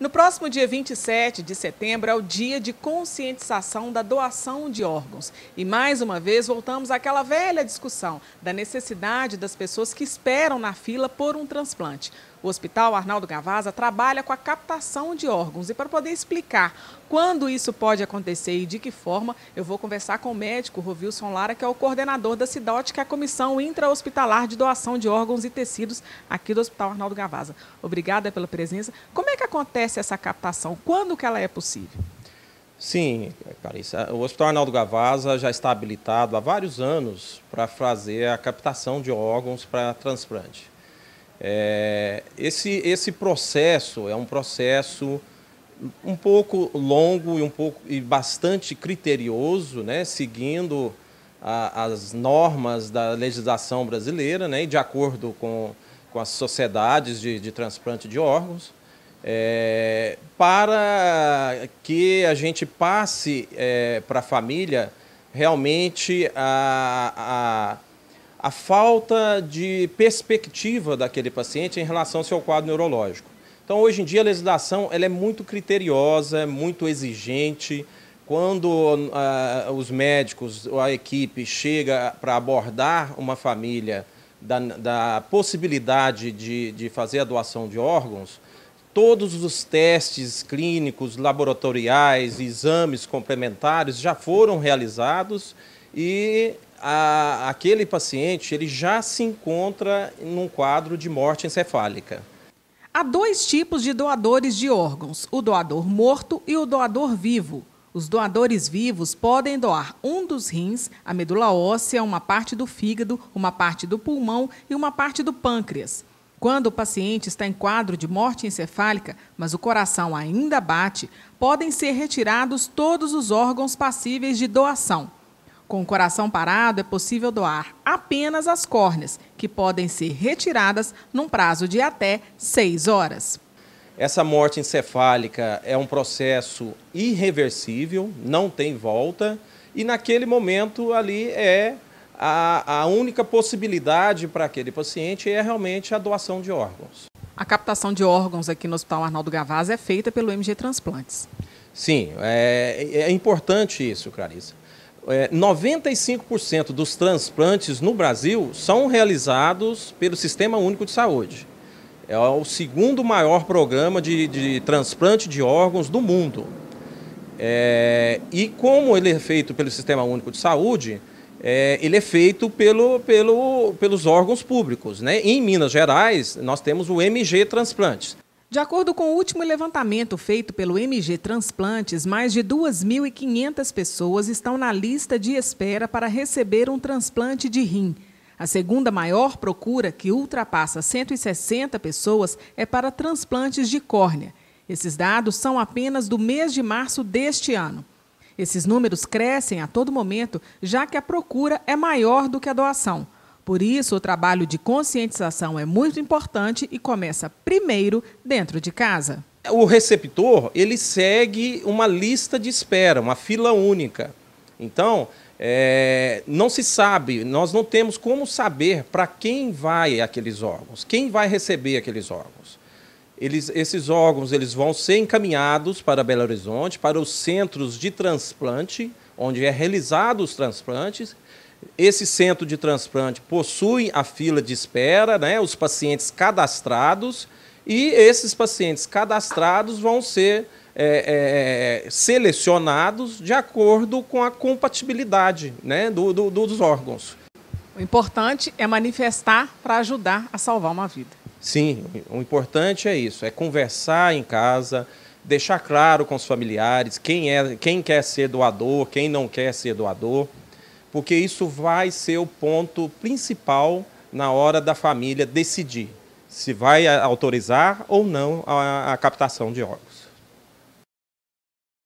No próximo dia 27 de setembro é o dia de conscientização da doação de órgãos. E mais uma vez voltamos àquela velha discussão da necessidade das pessoas que esperam na fila por um transplante. O Hospital Arnaldo Gavaza trabalha com a captação de órgãos e para poder explicar quando isso pode acontecer e de que forma, eu vou conversar com o médico Rovilson Lara, que é o coordenador da CIDOT, que é a Comissão Intra-Hospitalar de Doação de Órgãos e Tecidos aqui do Hospital Arnaldo Gavaza. Obrigada pela presença. Como é que acontece acontece essa captação? Quando que ela é possível? Sim, Clarice. É, o Hospital Arnaldo Gavaza já está habilitado há vários anos para fazer a captação de órgãos para transplante. É, esse, esse processo é um processo um pouco longo e um pouco e bastante criterioso, né, seguindo a, as normas da legislação brasileira, né, e de acordo com, com as sociedades de, de transplante de órgãos é, para que a gente passe é, para a família realmente a, a, a falta de perspectiva daquele paciente em relação ao seu quadro neurológico. Então, hoje em dia, a legislação ela é muito criteriosa, muito exigente. Quando uh, os médicos ou a equipe chega para abordar uma família da, da possibilidade de, de fazer a doação de órgãos, todos os testes clínicos, laboratoriais, exames complementares já foram realizados e a, aquele paciente ele já se encontra num quadro de morte encefálica. Há dois tipos de doadores de órgãos: o doador morto e o doador vivo. Os doadores vivos podem doar um dos rins, a medula óssea, uma parte do fígado, uma parte do pulmão e uma parte do pâncreas. Quando o paciente está em quadro de morte encefálica, mas o coração ainda bate, podem ser retirados todos os órgãos passíveis de doação. Com o coração parado, é possível doar apenas as córneas, que podem ser retiradas num prazo de até seis horas. Essa morte encefálica é um processo irreversível, não tem volta, e naquele momento ali é a, a única possibilidade para aquele paciente é realmente a doação de órgãos. A captação de órgãos aqui no Hospital Arnaldo Gavaz é feita pelo MG Transplantes. Sim, é, é, é importante isso, Clarissa. É, 95% dos transplantes no Brasil são realizados pelo Sistema Único de Saúde. É o segundo maior programa de, de transplante de órgãos do mundo. É, e como ele é feito pelo Sistema Único de Saúde, é, ele é feito pelo, pelo, pelos órgãos públicos. Né? Em Minas Gerais, nós temos o MG Transplantes. De acordo com o último levantamento feito pelo MG Transplantes, mais de 2.500 pessoas estão na lista de espera para receber um transplante de rim. A segunda maior procura, que ultrapassa 160 pessoas, é para transplantes de córnea. Esses dados são apenas do mês de março deste ano. Esses números crescem a todo momento, já que a procura é maior do que a doação. Por isso, o trabalho de conscientização é muito importante e começa primeiro dentro de casa. O receptor ele segue uma lista de espera, uma fila única. Então, é, não se sabe, nós não temos como saber para quem vai aqueles órgãos, quem vai receber aqueles órgãos eles, esses órgãos eles vão ser encaminhados para Belo Horizonte, para os centros de transplante, onde é realizado os transplantes. Esse centro de transplante possui a fila de espera, né, os pacientes cadastrados, e esses pacientes cadastrados vão ser é, é, selecionados de acordo com a compatibilidade né, do, do, dos órgãos. O importante é manifestar para ajudar a salvar uma vida. Sim, o importante é isso, é conversar em casa, deixar claro com os familiares quem, é, quem quer ser doador, quem não quer ser doador, porque isso vai ser o ponto principal na hora da família decidir se vai autorizar ou não a, a captação de órgãos.